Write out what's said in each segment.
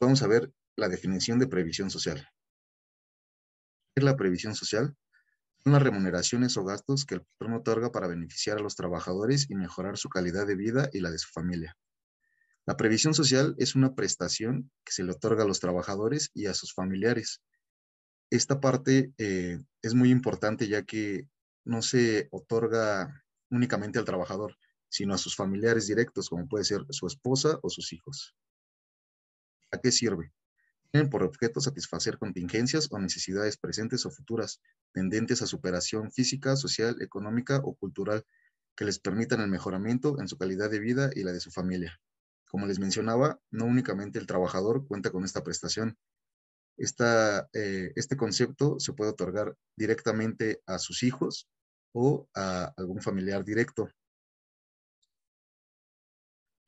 vamos a ver la definición de previsión social. ¿Qué es la previsión social? Son las remuneraciones o gastos que el patrón otorga para beneficiar a los trabajadores y mejorar su calidad de vida y la de su familia. La previsión social es una prestación que se le otorga a los trabajadores y a sus familiares. Esta parte eh, es muy importante ya que no se otorga únicamente al trabajador, sino a sus familiares directos, como puede ser su esposa o sus hijos. ¿A qué sirve? Tienen por objeto satisfacer contingencias o necesidades presentes o futuras, tendentes a superación física, social, económica o cultural, que les permitan el mejoramiento en su calidad de vida y la de su familia. Como les mencionaba, no únicamente el trabajador cuenta con esta prestación. Esta, eh, este concepto se puede otorgar directamente a sus hijos o a algún familiar directo.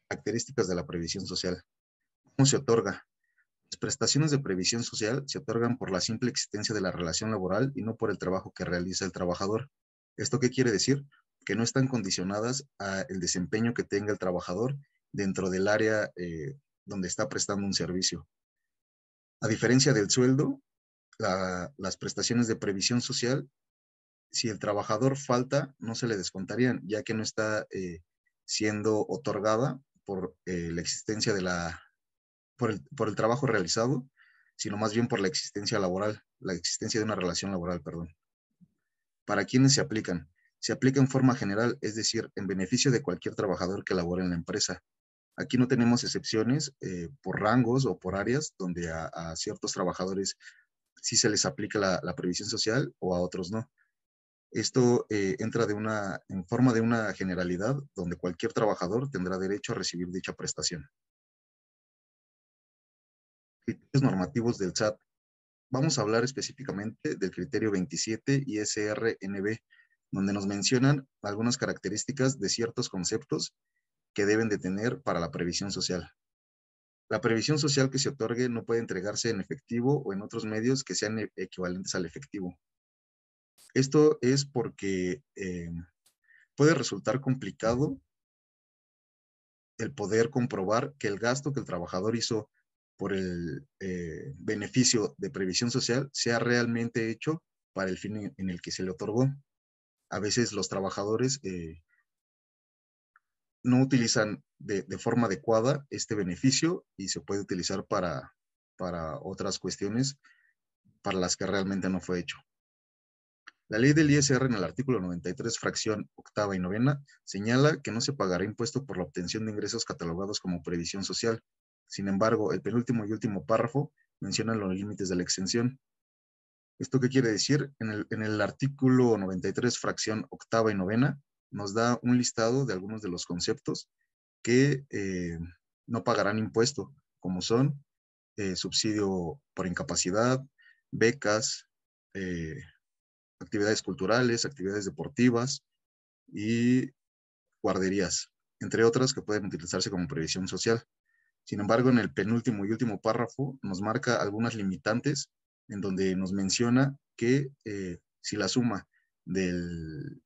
Características de la previsión social se otorga. Las prestaciones de previsión social se otorgan por la simple existencia de la relación laboral y no por el trabajo que realiza el trabajador. ¿Esto qué quiere decir? Que no están condicionadas al desempeño que tenga el trabajador dentro del área eh, donde está prestando un servicio. A diferencia del sueldo, las prestaciones de previsión social, si el trabajador falta, no se le descontarían, ya que no está eh, siendo otorgada por eh, la existencia de la por el, trabajo realizado, sino más bien por la existencia laboral, la existencia de una relación laboral, perdón. ¿Para quiénes se aplican? Se aplica en forma general, es decir, en beneficio de cualquier trabajador que labore en la empresa. Aquí no tenemos excepciones eh, por rangos o por áreas donde a, ciertos trabajadores sí se les aplica la, previsión social o a otros no. Esto eh, entra de una, en forma de una generalidad donde cualquier trabajador tendrá derecho a recibir dicha prestación normativos del SAT. Vamos a hablar específicamente del criterio 27 y SRNB, donde nos mencionan algunas características de ciertos conceptos que deben de tener para la previsión social. La previsión social que se otorgue no puede entregarse en efectivo o en otros medios que sean equivalentes al efectivo. Esto es porque eh, puede resultar complicado el poder comprobar que el gasto que el trabajador hizo por el eh, beneficio de previsión social sea realmente hecho para el fin en el que se le otorgó. A veces los trabajadores eh, no utilizan de, forma adecuada este beneficio y se puede utilizar para, para otras cuestiones para las que realmente no fue hecho. La ley del ISR en el artículo 93, fracción octava y novena, señala que no se pagará impuesto por la obtención de ingresos catalogados como previsión social, sin embargo, el penúltimo y último párrafo mencionan los límites de la extensión. ¿Esto qué quiere decir? En el, artículo 93, fracción octava y novena, nos da un listado de algunos de los conceptos que eh, no pagarán impuesto, como son eh, subsidio por incapacidad, becas, eh, actividades culturales, actividades deportivas y guarderías, entre otras que pueden utilizarse como previsión social. Sin embargo, en el penúltimo y último párrafo nos marca algunas limitantes en donde nos menciona que eh, si la suma del,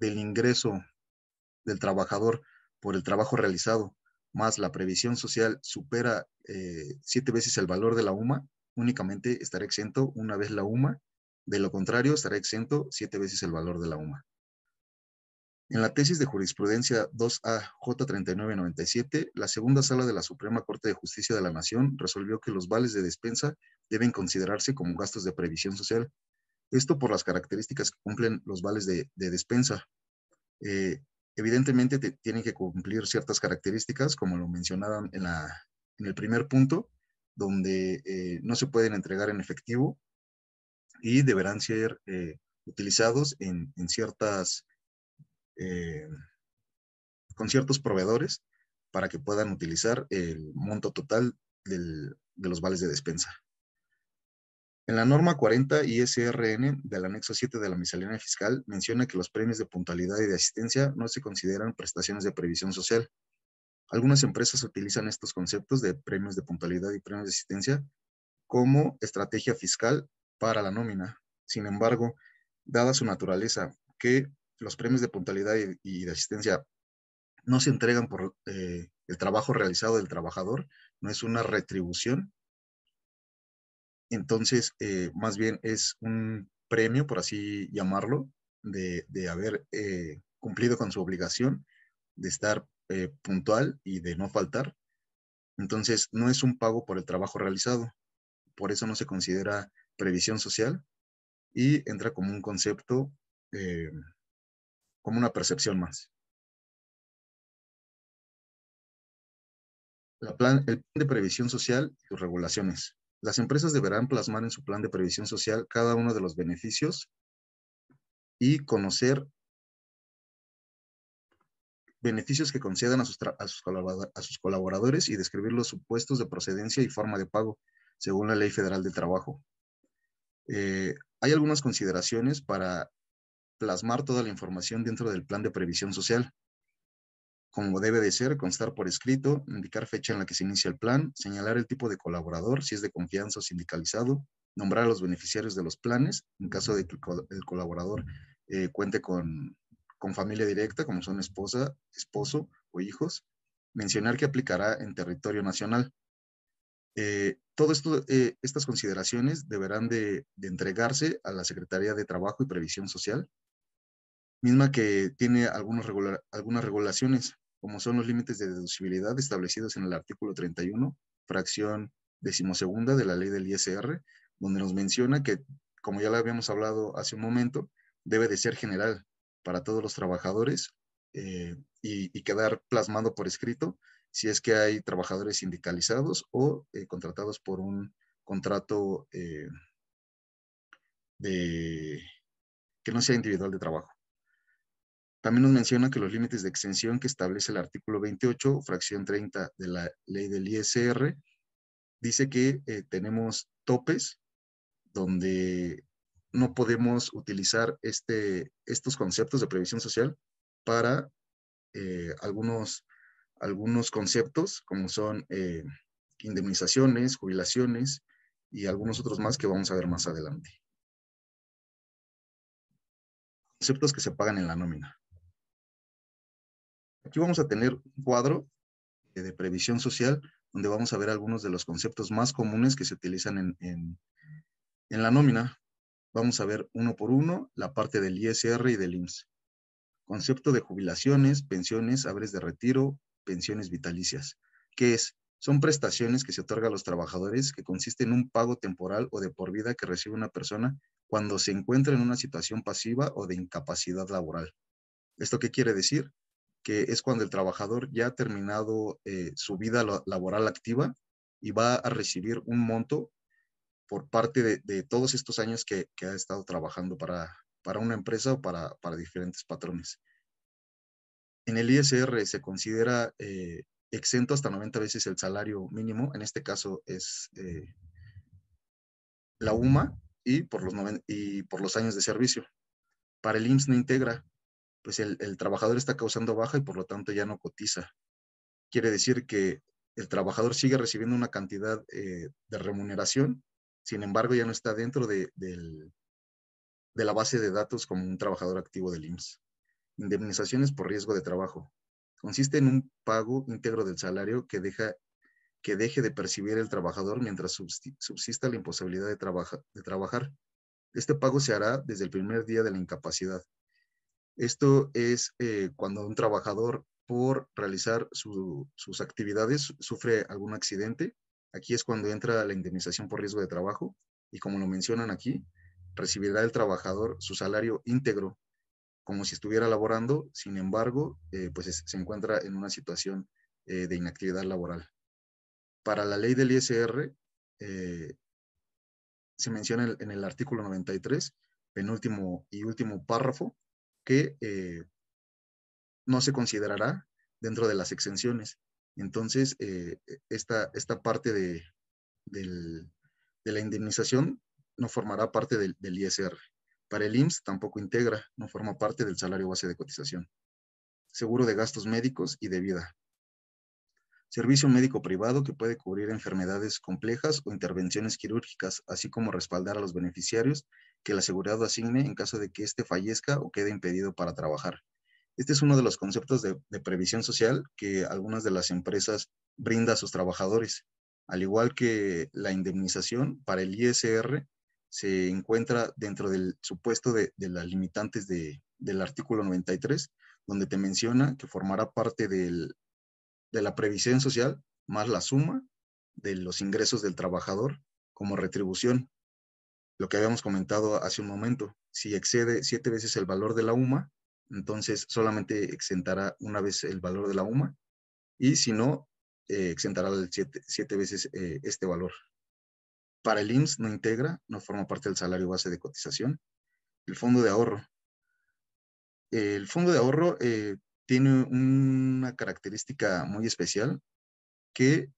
ingreso del trabajador por el trabajo realizado más la previsión social supera eh, siete veces el valor de la UMA, únicamente estará exento una vez la UMA, de lo contrario estará exento siete veces el valor de la UMA. En la tesis de jurisprudencia 2AJ3997, la segunda sala de la Suprema Corte de Justicia de la Nación resolvió que los vales de despensa deben considerarse como gastos de previsión social. Esto por las características que cumplen los vales de, despensa. Eh, evidentemente tienen que cumplir ciertas características, como lo mencionaban en, en el primer punto, donde eh, no se pueden entregar en efectivo y deberán ser eh, utilizados en, en ciertas eh, con ciertos proveedores para que puedan utilizar el monto total del, de los vales de despensa. En la norma 40 ISRN del anexo 7 de la miscelánea fiscal menciona que los premios de puntualidad y de asistencia no se consideran prestaciones de previsión social. Algunas empresas utilizan estos conceptos de premios de puntualidad y premios de asistencia como estrategia fiscal para la nómina. Sin embargo, dada su naturaleza, que los premios de puntualidad y, de asistencia no se entregan por eh, el trabajo realizado del trabajador, no es una retribución. Entonces, eh, más bien es un premio, por así llamarlo, de, haber eh, cumplido con su obligación, de estar puntual y de no faltar. Entonces, no es un pago por el trabajo realizado. Por eso no se considera previsión social y entra como un concepto como una percepción más. el plan de previsión social y sus regulaciones. Las empresas deberán plasmar en su plan de previsión social cada uno de los beneficios y conocer beneficios que concedan a sus, a sus, colaboradores y describir los supuestos de procedencia y forma de pago según la Ley Federal de Trabajo. Eh, hay algunas consideraciones para plasmar toda la información dentro del plan de previsión social. Como debe de ser, constar por escrito, indicar fecha en la que se inicia el plan, señalar el tipo de colaborador, si es de confianza o sindicalizado, nombrar a los beneficiarios de los planes, en caso de que el colaborador eh, cuente con, familia directa, como son esposa, esposo o hijos, mencionar que aplicará en territorio nacional. Eh, Todas eh, estas consideraciones deberán de, entregarse a la Secretaría de Trabajo y Previsión Social misma que tiene algunos algunas regulaciones, como son los límites de deducibilidad establecidos en el artículo 31, fracción decimosegunda de la ley del ISR, donde nos menciona que, como ya lo habíamos hablado hace un momento, debe de ser general para todos los trabajadores eh, y, quedar plasmado por escrito si es que hay trabajadores sindicalizados o eh, contratados por un contrato eh, de, que no sea individual de trabajo. También nos menciona que los límites de extensión que establece el artículo 28, fracción 30 de la ley del ISR, dice que eh, tenemos topes donde no podemos utilizar este, estos conceptos de previsión social para eh, algunos, algunos conceptos como son eh, indemnizaciones, jubilaciones y algunos otros más que vamos a ver más adelante. Conceptos que se pagan en la nómina. Aquí vamos a tener un cuadro de previsión social donde vamos a ver algunos de los conceptos más comunes que se utilizan en, la nómina. Vamos a ver uno por uno la parte del ISR y del IMSS. Concepto de jubilaciones, pensiones, abres de retiro, pensiones vitalicias. ¿Qué es? Son prestaciones que se otorga a los trabajadores que consisten en un pago temporal o de por vida que recibe una persona cuando se encuentra en una situación pasiva o de incapacidad laboral. ¿Esto qué quiere decir? que es cuando el trabajador ya ha terminado eh, su vida laboral activa y va a recibir un monto por parte de, todos estos años que, ha estado trabajando para, para una empresa o para, diferentes patrones. En el ISR se considera eh, exento hasta 90 veces el salario mínimo, en este caso es eh, la UMA y por, los y por los años de servicio. Para el IMSS no integra, pues el, trabajador está causando baja y por lo tanto ya no cotiza. Quiere decir que el trabajador sigue recibiendo una cantidad eh, de remuneración, sin embargo ya no está dentro de, la base de datos como un trabajador activo del IMSS. Indemnizaciones por riesgo de trabajo. Consiste en un pago íntegro del salario que, deja, que deje de percibir el trabajador mientras subsista la imposibilidad de trabajar. Este pago se hará desde el primer día de la incapacidad, esto es eh, cuando un trabajador por realizar sus actividades sufre algún accidente. Aquí es cuando entra la indemnización por riesgo de trabajo y como lo mencionan aquí, recibirá el trabajador su salario íntegro como si estuviera laborando, sin embargo, eh, pues se encuentra en una situación eh, de inactividad laboral. Para la ley del ISR, se menciona en el artículo 93, penúltimo y último párrafo, que eh, no se considerará dentro de las exenciones. Entonces, eh, e, esta, parte de, de, la indemnización no formará parte del, del ISR. Para el IMSS tampoco integra, no forma parte del salario base de cotización. Seguro de gastos médicos y de vida. Servicio médico privado que puede cubrir enfermedades complejas o intervenciones quirúrgicas, así como respaldar a los beneficiarios que el asegurado asigne en caso de que éste fallezca o quede impedido para trabajar. Este es uno de los conceptos de, previsión social que algunas de las empresas brinda a sus trabajadores. Al igual que la indemnización para el ISR se encuentra dentro del supuesto de, las limitantes del artículo 93, donde te menciona que formará parte de la previsión social más la suma de los ingresos del trabajador como retribución lo que habíamos comentado hace un momento, si excede siete veces el valor de la UMA, entonces solamente exentará una vez el valor de la UMA y si no, eh, exentará siete, veces eh, este valor. Para el IMSS no integra, no forma parte del salario base de cotización. El fondo de ahorro. El fondo de ahorro eh, tiene una característica muy especial que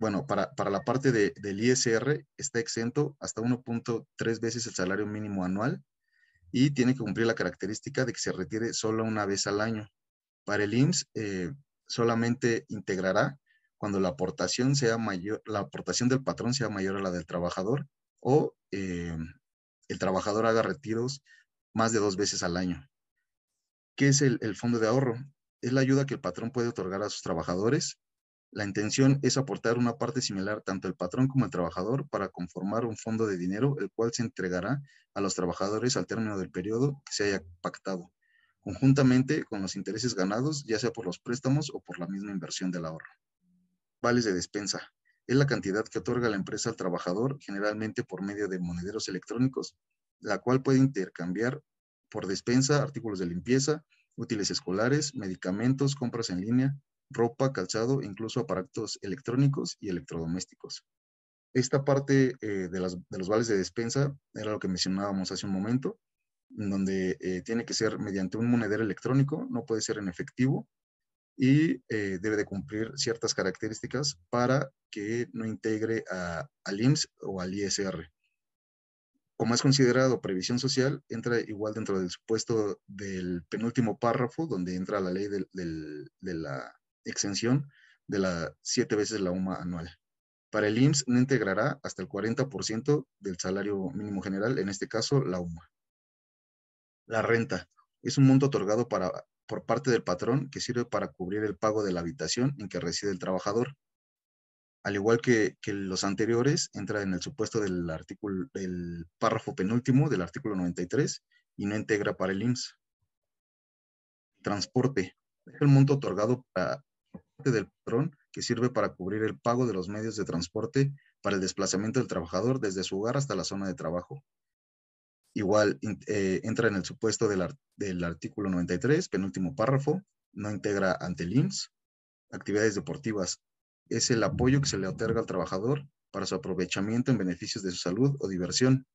bueno, para, la parte del ISR está exento hasta 1.3 veces el salario mínimo anual y tiene que cumplir la característica de que se retire solo una vez al año. Para el IMSS eh, solamente integrará cuando la aportación, sea mayor, la aportación del patrón sea mayor a la del trabajador o eh, el trabajador haga retiros más de dos veces al año. ¿Qué es el fondo de ahorro? Es la ayuda que el patrón puede otorgar a sus trabajadores la intención es aportar una parte similar tanto el patrón como el trabajador para conformar un fondo de dinero, el cual se entregará a los trabajadores al término del periodo que se haya pactado, conjuntamente con los intereses ganados, ya sea por los préstamos o por la misma inversión del ahorro. Vales de despensa. Es la cantidad que otorga la empresa al trabajador, generalmente por medio de monederos electrónicos, la cual puede intercambiar por despensa artículos de limpieza, útiles escolares, medicamentos, compras en línea, ropa, calzado, incluso aparatos electrónicos y electrodomésticos. Esta parte eh, de, de, los vales de despensa era lo que mencionábamos hace un momento, donde eh, tiene que ser mediante un monedero electrónico, no puede ser en efectivo y eh, debe de cumplir ciertas características para que no integre a, al IMSS o al ISR. Como es considerado previsión social, entra igual dentro del supuesto del penúltimo párrafo, donde entra la ley del, de la exención de la siete veces la UMA anual. Para el IMSS no integrará hasta el 40% del salario mínimo general, en este caso la UMA. La renta es un monto otorgado para, por parte del patrón que sirve para cubrir el pago de la habitación en que reside el trabajador. Al igual que, los anteriores, entra en el supuesto del artículo, del párrafo penúltimo del artículo 93 y no integra para el IMSS. Transporte es el monto otorgado para del patrón que sirve para cubrir el pago de los medios de transporte para el desplazamiento del trabajador desde su hogar hasta la zona de trabajo. Igual eh, entra en el supuesto del, artículo 93, penúltimo párrafo, no integra ante el IMSS. Actividades deportivas. Es el apoyo que se le otorga al trabajador para su aprovechamiento en beneficios de su salud o diversión.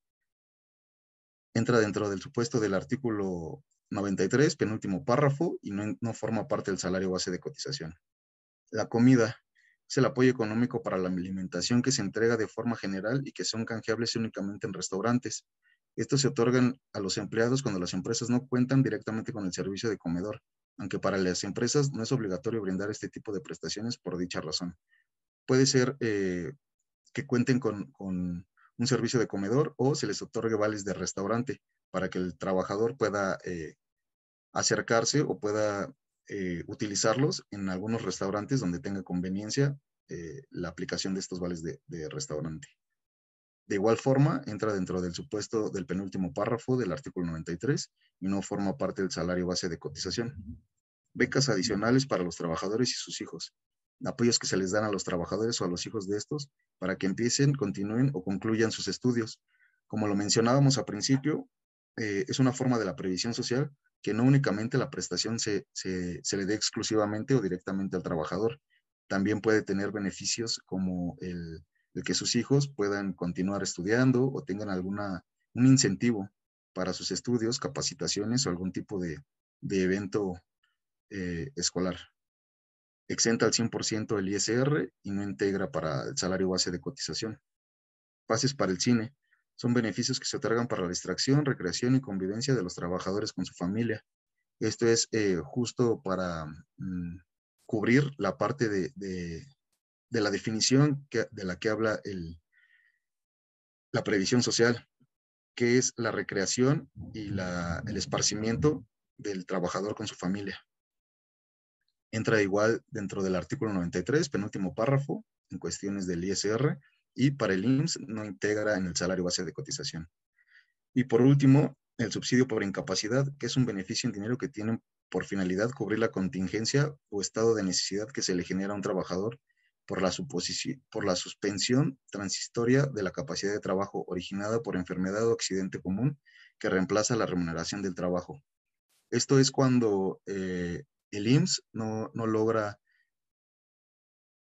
Entra dentro del supuesto del artículo 93, penúltimo párrafo, y no forma parte del salario base de cotización. La comida es el apoyo económico para la alimentación que se entrega de forma general y que son canjeables únicamente en restaurantes. Estos se otorgan a los empleados cuando las empresas no cuentan directamente con el servicio de comedor, aunque para las empresas no es obligatorio brindar este tipo de prestaciones por dicha razón. Puede ser eh, que cuenten con, un servicio de comedor o se les otorgue vales de restaurante para que el trabajador pueda eh, acercarse o pueda eh, utilizarlos en algunos restaurantes donde tenga conveniencia eh, la aplicación de estos vales de, restaurante. De igual forma, entra dentro del supuesto del penúltimo párrafo del artículo 93 y no forma parte del salario base de cotización. Becas adicionales para los trabajadores y sus hijos. Apoyos que se les dan a los trabajadores o a los hijos de estos para que empiecen, continúen o concluyan sus estudios. Como lo mencionábamos al principio, eh, es una forma de la previsión social que no únicamente la prestación se, le dé exclusivamente o directamente al trabajador, también puede tener beneficios como el, que sus hijos puedan continuar estudiando o tengan alguna, un incentivo para sus estudios, capacitaciones o algún tipo de, evento eh, escolar. Exenta al 100% el ISR y no integra para el salario base de cotización. Pases para el cine. Son beneficios que se otorgan para la distracción, recreación y convivencia de los trabajadores con su familia. Esto es eh, justo para mm, cubrir la parte de, la definición de la que habla el, la previsión social, que es la recreación y el esparcimiento del trabajador con su familia. Entra igual dentro del artículo 93, penúltimo párrafo, en cuestiones del ISR, y para el IMSS no integra en el salario base de cotización. Y por último, el subsidio por incapacidad, que es un beneficio en dinero que tiene por finalidad cubrir la contingencia o estado de necesidad que se le genera a un trabajador por la, por la suspensión transitoria de la capacidad de trabajo originada por enfermedad o accidente común que reemplaza la remuneración del trabajo. Esto es cuando eh, el IMSS no, no logra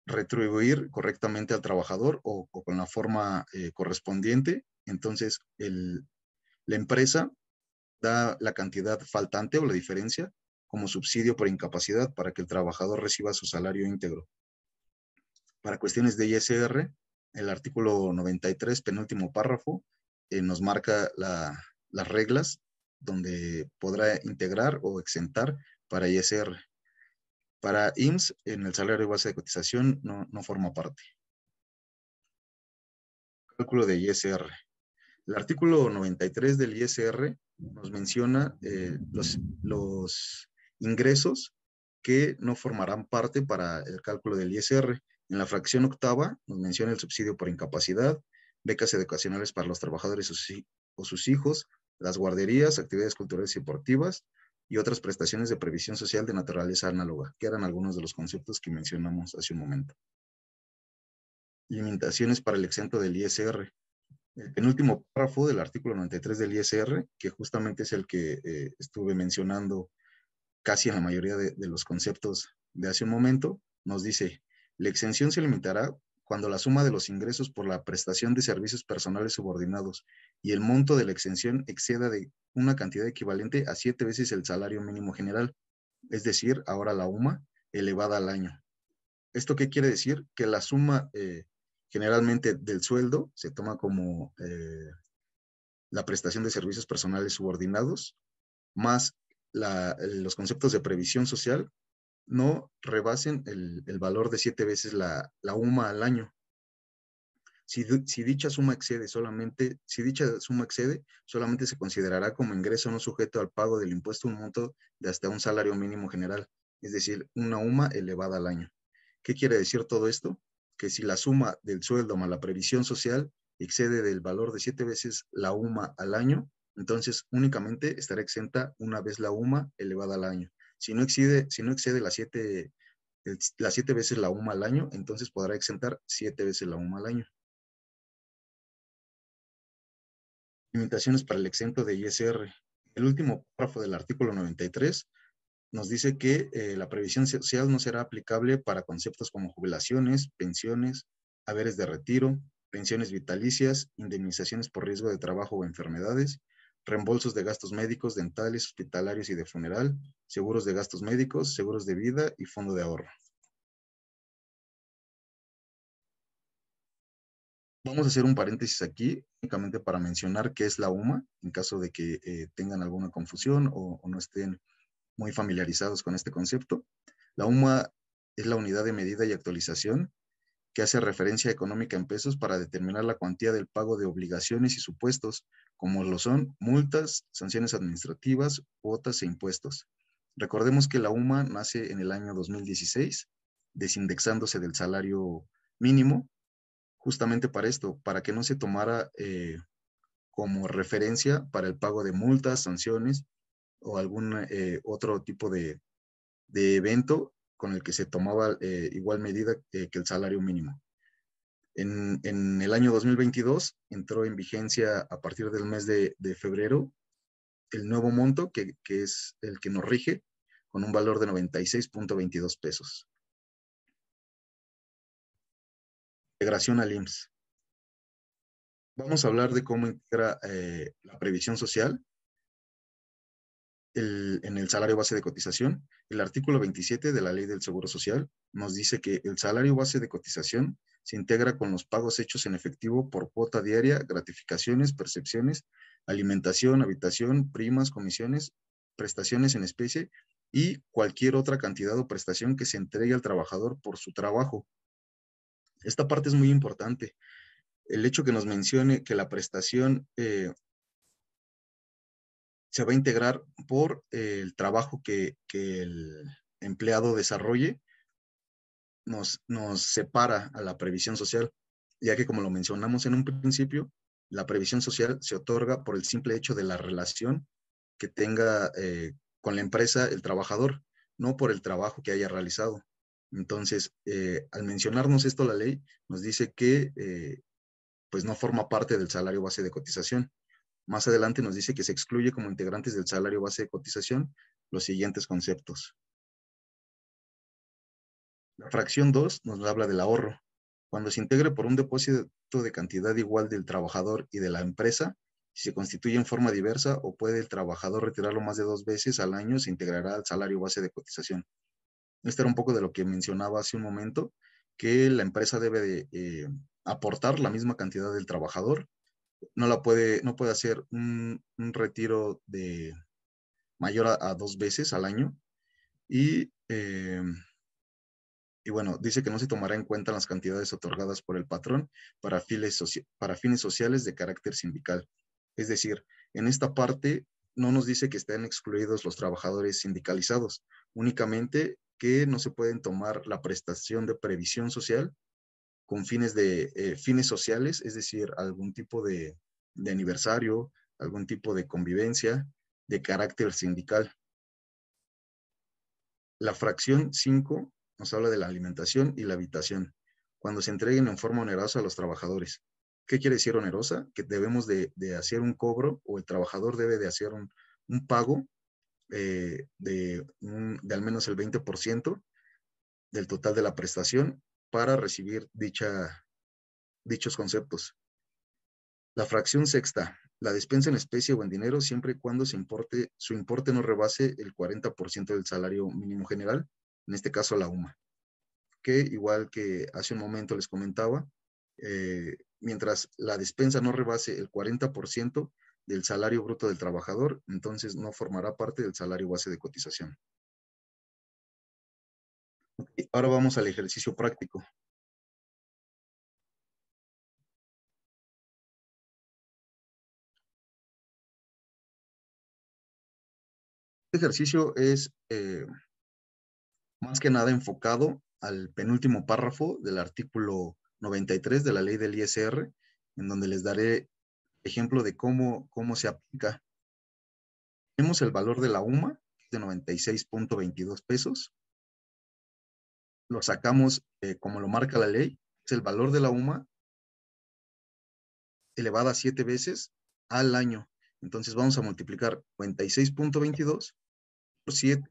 retribuir correctamente al trabajador o, con la forma eh, correspondiente. Entonces, la empresa da la cantidad faltante o la diferencia como subsidio por incapacidad para que el trabajador reciba su salario íntegro. Para cuestiones de ISR, el artículo 93, penúltimo párrafo, eh, nos marca las reglas donde podrá integrar o exentar para ISR. Para IMSS, en el salario base de cotización no, no forma parte. Cálculo de ISR. El artículo 93 del ISR nos menciona eh, los, los ingresos que no formarán parte para el cálculo del ISR. En la fracción octava nos menciona el subsidio por incapacidad, becas educacionales para los trabajadores o sus hijos, las guarderías, actividades culturales y deportivas, y otras prestaciones de previsión social de naturaleza análoga, que eran algunos de los conceptos que mencionamos hace un momento. Limitaciones para el exento del ISR. El penúltimo párrafo del artículo 93 del ISR, que justamente es el que eh, estuve mencionando casi en la mayoría de, de los conceptos de hace un momento, nos dice, la exención se limitará cuando la suma de los ingresos por la prestación de servicios personales subordinados y el monto de la exención exceda de una cantidad equivalente a siete veces el salario mínimo general, es decir, ahora la UMA, elevada al año. ¿Esto qué quiere decir? Que la suma eh, generalmente del sueldo se toma como eh, la prestación de servicios personales subordinados, más los conceptos de previsión social, no rebasen el, valor de siete veces la, la UMA al año. Si, dicha suma excede solamente, si dicha suma excede, solamente se considerará como ingreso no sujeto al pago del impuesto un monto de hasta un salario mínimo general, es decir, una UMA elevada al año. ¿Qué quiere decir todo esto? Que si la suma del sueldo más la previsión social excede del valor de siete veces la UMA al año, entonces únicamente estará exenta una vez la UMA elevada al año. Si no excede, si no excede las, siete, las siete veces la UMA al año, entonces podrá exentar siete veces la UMA al año. Limitaciones para el exento de ISR. El último párrafo del artículo 93 nos dice que eh, la previsión social no será aplicable para conceptos como jubilaciones, pensiones, haberes de retiro, pensiones vitalicias, indemnizaciones por riesgo de trabajo o enfermedades, reembolsos de gastos médicos, dentales, hospitalarios y de funeral, seguros de gastos médicos, seguros de vida y fondo de ahorro. Vamos a hacer un paréntesis aquí, únicamente para mencionar qué es la UMA, en caso de que eh, tengan alguna confusión o, o no estén muy familiarizados con este concepto. La UMA es la unidad de medida y actualización que hace referencia económica en pesos para determinar la cuantía del pago de obligaciones y supuestos como lo son multas, sanciones administrativas, cuotas e impuestos. Recordemos que la UMA nace en el año 2016, desindexándose del salario mínimo, justamente para esto, para que no se tomara eh, como referencia para el pago de multas, sanciones o algún eh, otro tipo de, evento con el que se tomaba eh, igual medida que el salario mínimo. En, el año 2022 entró en vigencia a partir del mes de, febrero el nuevo monto que, es el que nos rige con un valor de 96.22 pesos. Integración al IMSS. Vamos a hablar de cómo integra eh, la previsión social en el salario base de cotización, el artículo 27 de la Ley del Seguro Social nos dice que el salario base de cotización se integra con los pagos hechos en efectivo por cuota diaria, gratificaciones, percepciones, alimentación, habitación, primas, comisiones, prestaciones en especie y cualquier otra cantidad o prestación que se entregue al trabajador por su trabajo. Esta parte es muy importante. El hecho que nos mencione que la prestación eh, se va a integrar por eh, el trabajo que, el empleado desarrolle, nos, separa a la previsión social, ya que como lo mencionamos en un principio, la previsión social se otorga por el simple hecho de la relación que tenga eh, con la empresa el trabajador, no por el trabajo que haya realizado. Entonces, eh, al mencionarnos esto la ley, nos dice que pues no forma parte del salario base de cotización. Más adelante nos dice que se excluye como integrantes del salario base de cotización los siguientes conceptos. La fracción 2 nos habla del ahorro. Cuando se integre por un depósito de cantidad igual del trabajador y de la empresa, si se constituye en forma diversa o puede el trabajador retirarlo más de dos veces al año, se integrará al salario base de cotización. Esto era un poco de lo que mencionaba hace un momento, que la empresa debe eh, aportar la misma cantidad del trabajador no la puede, no puede hacer un, un retiro de mayor a, dos veces al año. Y, eh, y bueno, dice que no se tomará en cuenta las cantidades otorgadas por el patrón para fines, para fines sociales de carácter sindical. Es decir, en esta parte no nos dice que estén excluidos los trabajadores sindicalizados, únicamente que no se pueden tomar la prestación de previsión social con fines de eh, fines sociales, es decir, algún tipo de, aniversario, algún tipo de convivencia de carácter sindical. La fracción 5 nos habla de la alimentación y la habitación, cuando se entreguen en forma onerosa a los trabajadores. ¿Qué quiere decir onerosa? Que debemos de, hacer un cobro o el trabajador debe de hacer un, pago eh, de, de al menos el 20% del total de la prestación para recibir dicha, dichos conceptos. La fracción sexta, la despensa en especie o en dinero siempre y cuando se importe, su importe no rebase el 40% del salario mínimo general, en este caso la UMA, que igual que hace un momento les comentaba, eh, mientras la despensa no rebase el 40% del salario bruto del trabajador, entonces no formará parte del salario base de cotización. Ahora vamos al ejercicio práctico. Este ejercicio es eh, más que nada enfocado al penúltimo párrafo del artículo 93 de la ley del ISR, en donde les daré ejemplo de cómo, cómo se aplica. Tenemos el valor de la UMA, de 96.22 pesos lo sacamos eh, como lo marca la ley, es el valor de la UMA elevada siete veces al año. Entonces vamos a multiplicar 46.22 por 7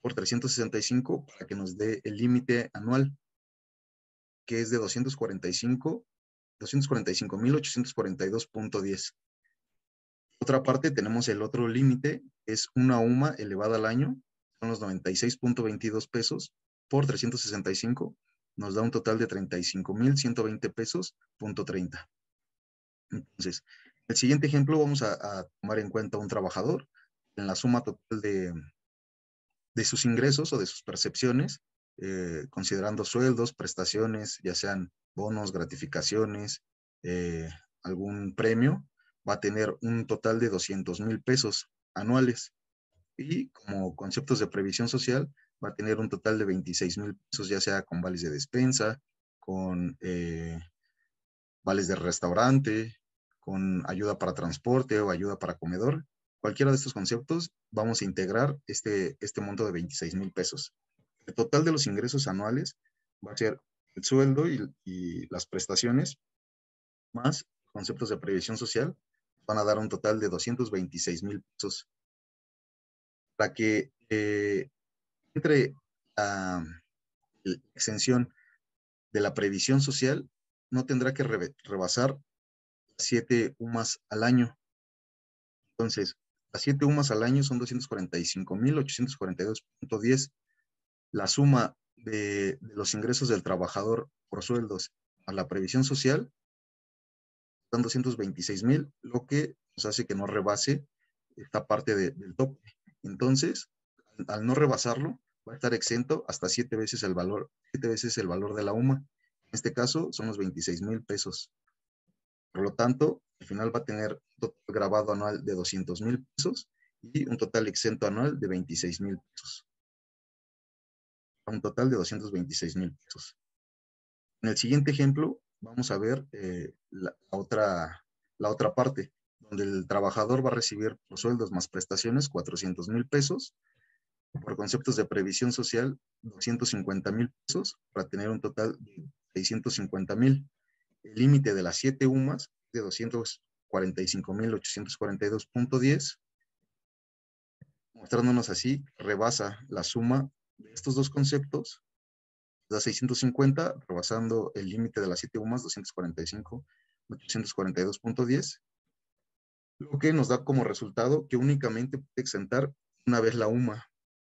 por 365 para que nos dé el límite anual, que es de 245, 245.842.10. Otra parte tenemos el otro límite, es una UMA elevada al año, son los 96.22 pesos por 365 nos da un total de 35,120 pesos, punto 30. Entonces, el siguiente ejemplo vamos a, tomar en cuenta un trabajador en la suma total de, de sus ingresos o de sus percepciones, eh, considerando sueldos, prestaciones, ya sean bonos, gratificaciones, eh, algún premio, va a tener un total de 200 mil pesos anuales. Y como conceptos de previsión social, va a tener un total de 26 mil pesos, ya sea con vales de despensa, con eh, vales de restaurante, con ayuda para transporte o ayuda para comedor. Cualquiera de estos conceptos vamos a integrar este, este monto de 26 mil pesos. El total de los ingresos anuales va a ser el sueldo y, las prestaciones más conceptos de previsión social van a dar un total de 226 mil pesos. Para que eh, entre la, exención de la previsión social no tendrá que rebasar siete UMAS al año. Entonces, las siete UMAS al año son 245.842.10. La suma de, los ingresos del trabajador por sueldos a la previsión social son 226.000, lo que nos hace que no rebase esta parte del tope. Entonces, al no rebasarlo, va a estar exento hasta siete veces el valor, siete veces el valor de la UMA. En este caso son los 26 mil pesos. Por lo tanto, al final va a tener un total grabado anual de 200 mil pesos y un total exento anual de 26 mil pesos. Un total de 226 mil pesos. En el siguiente ejemplo vamos a ver eh, la, otra, la otra parte, donde el trabajador va a recibir por sueldos más prestaciones 400 mil pesos por conceptos de previsión social 250 mil pesos para tener un total de 650 mil. El límite de las 7 UMAS de 245.842.10, mostrándonos así, rebasa la suma de estos dos conceptos, da 650, rebasando el límite de las 7 UMAS, 245.842.10, lo que nos da como resultado que únicamente puede exentar una vez la UMA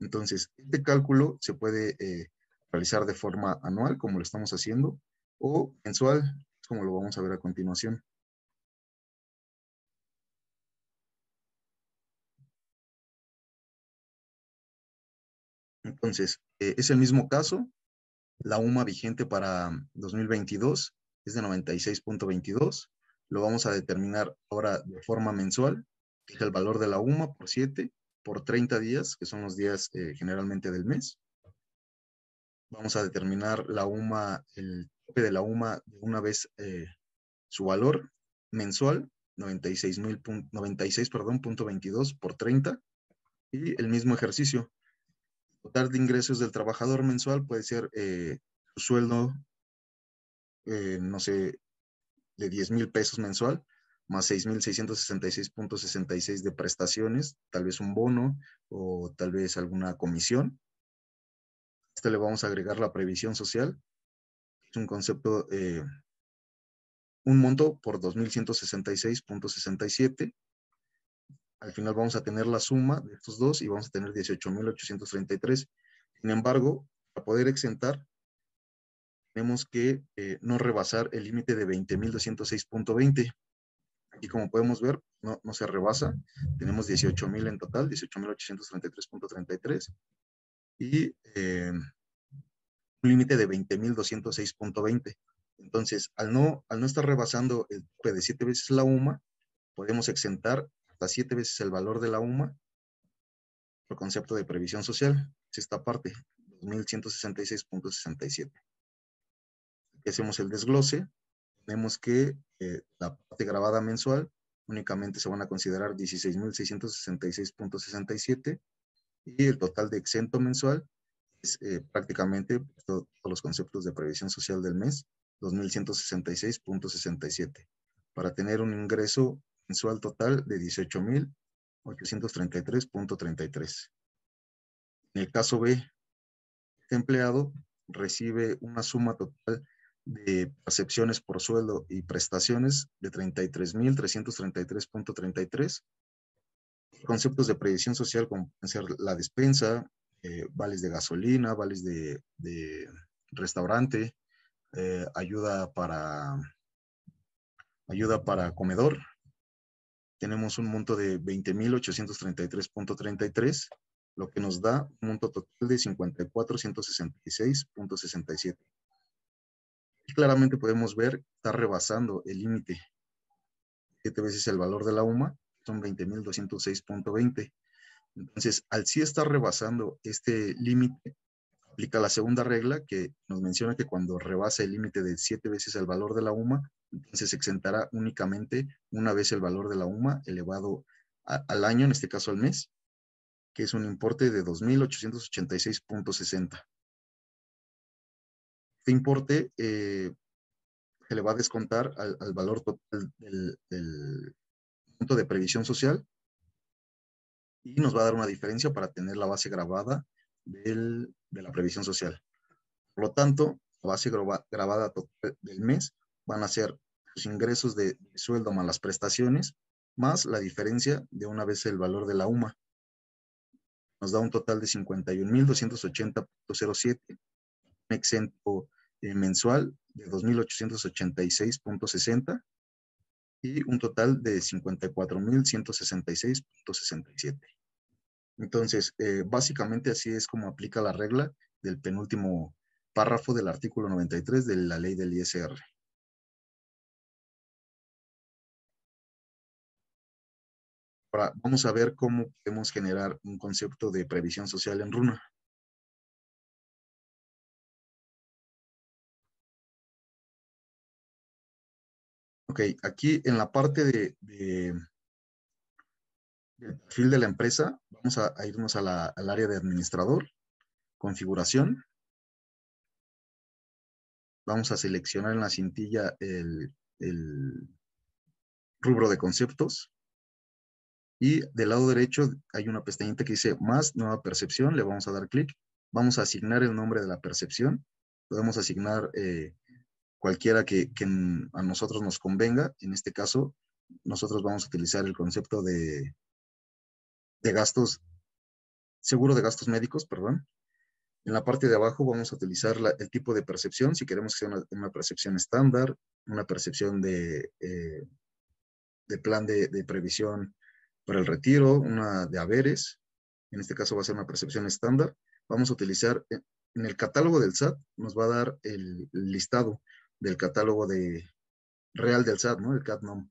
Entonces, este cálculo se puede eh, realizar de forma anual, como lo estamos haciendo, o mensual, como lo vamos a ver a continuación. Entonces, eh, es el mismo caso. La UMA vigente para 2022 es de 96.22. Lo vamos a determinar ahora de forma mensual. es el valor de la UMA por 7 por 30 días, que son los días eh, generalmente del mes. Vamos a determinar la UMA, el tope de la UMA de una vez eh, su valor mensual, 96.22 por 30. Y el mismo ejercicio. El total de ingresos del trabajador mensual puede ser eh, su sueldo, no sé, de 10 mil pesos mensual más 6.666.66 de prestaciones, tal vez un bono o tal vez alguna comisión. A esto le vamos a agregar la previsión social. Es un concepto, eh, un monto por 2.166.67. Al final vamos a tener la suma de estos dos y vamos a tener 18.833. Sin embargo, para poder exentar, tenemos que eh, no rebasar el límite de 20.206.20 y como podemos ver, no, se rebasa. Tenemos 18.000 en total, 18.833.33. Y eh, un límite de 20.206.20. Entonces, al no, al no estar rebasando el tope de 7 veces la UMA, podemos exentar hasta 7 veces el valor de la UMA por concepto de previsión social. Es esta parte, 2.166.67. Aquí hacemos el desglose vemos que eh, la parte grabada mensual únicamente se van a considerar 16.666.67 y el total de exento mensual es eh, prácticamente todos los conceptos de previsión social del mes, 2.166.67, para tener un ingreso mensual total de 18.833.33. En el caso B, este empleado recibe una suma total de percepciones por sueldo y prestaciones de 33.333.33, conceptos de previsión social como ser la despensa, eh, vales de gasolina, vales de, restaurante, eh, ayuda para ayuda para comedor. Tenemos un monto de 20.833.33, lo que nos da un monto total de 54.166.67 claramente podemos ver está rebasando el límite. Siete veces el valor de la UMA, son 20.206.20. Entonces, al sí estar rebasando este límite, aplica la segunda regla que nos menciona que cuando rebasa el límite de siete veces el valor de la UMA, entonces se exentará únicamente una vez el valor de la UMA elevado al año, en este caso al mes, que es un importe de 2.886.60 este importe eh, se le va a descontar al, valor total del, punto de previsión social y nos va a dar una diferencia para tener la base grabada del, de la previsión social. Por lo tanto, la base grabada total eh, del mes van a ser los ingresos de, sueldo más las prestaciones, más la diferencia de una vez el valor de la UMA. Nos da un total de 51.280.07, exento eh, mensual de 2.886.60 y un total de 54.166.67. Entonces, eh, básicamente así es como aplica la regla del penúltimo párrafo del artículo 93 de la ley del ISR. Ahora, vamos a ver cómo podemos generar un concepto de previsión social en RUNA. Ok, aquí en la parte de, del perfil de la empresa, vamos a, irnos al área de administrador, configuración. Vamos a seleccionar en la cintilla el, rubro de conceptos. Y del lado derecho hay una pestañita que dice más, nueva percepción, le vamos a dar clic. Vamos a asignar el nombre de la percepción. Podemos asignar eh, cualquiera que, a nosotros nos convenga. En este caso, nosotros vamos a utilizar el concepto de, de gastos, seguro de gastos médicos, perdón. En la parte de abajo vamos a utilizar el tipo de percepción, si queremos que sea una, percepción estándar, una percepción de, eh, de plan de, previsión para el retiro, una de haberes, en este caso va a ser una percepción estándar. Vamos a utilizar, eh, en el catálogo del SAT nos va a dar el listado del catálogo de real del SAT, ¿no? El CATNOM.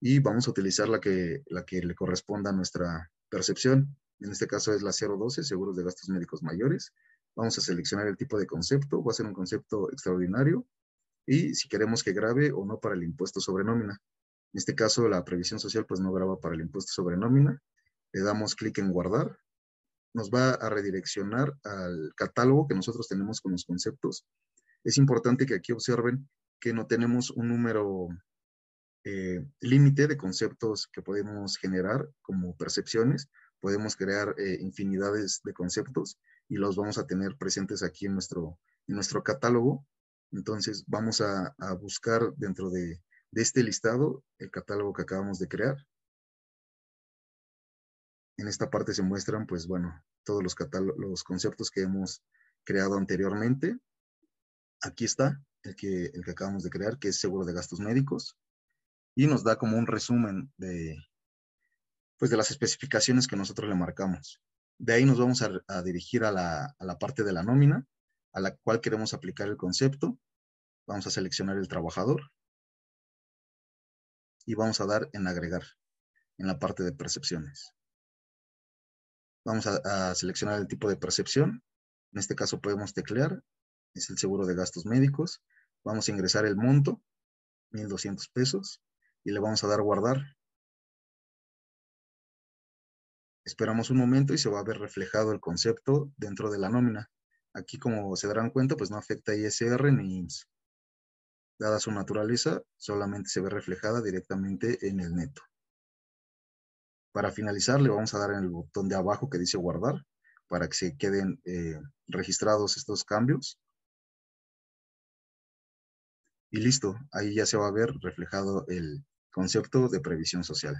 Y vamos a utilizar la que, la que le corresponda a nuestra percepción. En este caso es la 012, seguros de gastos médicos mayores. Vamos a seleccionar el tipo de concepto. Va a ser un concepto extraordinario. Y si queremos que grave o no para el impuesto sobre nómina. En este caso, la previsión social pues no graba para el impuesto sobre nómina. Le damos clic en guardar. Nos va a redireccionar al catálogo que nosotros tenemos con los conceptos es importante que aquí observen que no tenemos un número eh, límite de conceptos que podemos generar como percepciones. Podemos crear eh, infinidades de conceptos y los vamos a tener presentes aquí en nuestro, catálogo. Entonces vamos a, buscar dentro de, este listado el catálogo que acabamos de crear. En esta parte se muestran, pues bueno, todos los conceptos que hemos creado anteriormente Aquí está el que, el que acabamos de crear, que es seguro de gastos médicos. Y nos da como un resumen de, pues de las especificaciones que nosotros le marcamos. De ahí nos vamos a, dirigir a la, parte de la nómina, a la cual queremos aplicar el concepto. Vamos a seleccionar el trabajador y vamos a dar en agregar en la parte de percepciones. Vamos a, a, seleccionar el tipo de percepción. En este caso podemos teclear es el seguro de gastos médicos. Vamos a ingresar el monto, 1.200 pesos, y le vamos a dar guardar. Esperamos un momento y se va a ver reflejado el concepto dentro de la nómina. Aquí, como se darán cuenta, pues no afecta ISR ni IMSS. Dada su naturaleza, solamente se ve reflejada directamente en el neto. Para finalizar, le vamos a dar en el botón de abajo que dice guardar para que se queden eh, registrados estos cambios y listo, ahí ya se va a ver reflejado el concepto de previsión social.